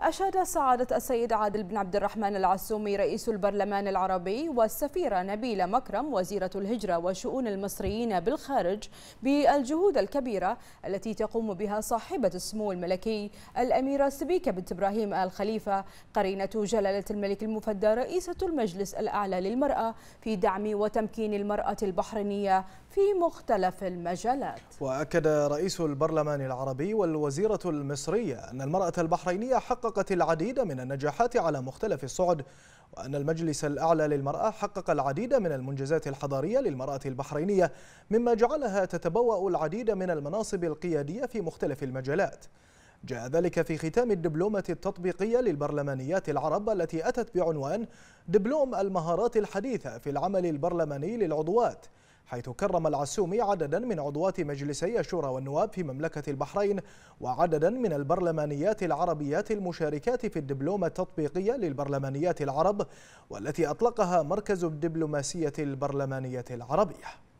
أشاد سعادة السيد عادل بن عبد الرحمن العسومي رئيس البرلمان العربي والسفيرة نبيلة مكرم وزيرة الهجرة وشؤون المصريين بالخارج بالجهود الكبيرة التي تقوم بها صاحبة السمو الملكي الأميرة سبيكة بنت إبراهيم آل خليفة قرينة جلالة الملك المفدى رئيسة المجلس الأعلى للمرأة في دعم وتمكين المرأة البحرينية في مختلف المجالات وأكد رئيس البرلمان العربي والوزيرة المصرية أن المرأة البحرينية حققت العديد من النجاحات على مختلف الصعد وأن المجلس الأعلى للمرأة حقق العديد من المنجزات الحضارية للمرأة البحرينية مما جعلها تتبوأ العديد من المناصب القيادية في مختلف المجالات جاء ذلك في ختام الدبلومة التطبيقية للبرلمانيات العرب التي أتت بعنوان دبلوم المهارات الحديثة في العمل البرلماني للعضوات حيث كرم العسومي عددا من عضوات مجلسي الشورى والنواب في مملكة البحرين وعددا من البرلمانيات العربيات المشاركات في الدبلومة التطبيقية للبرلمانيات العرب والتي أطلقها مركز الدبلوماسية البرلمانية العربية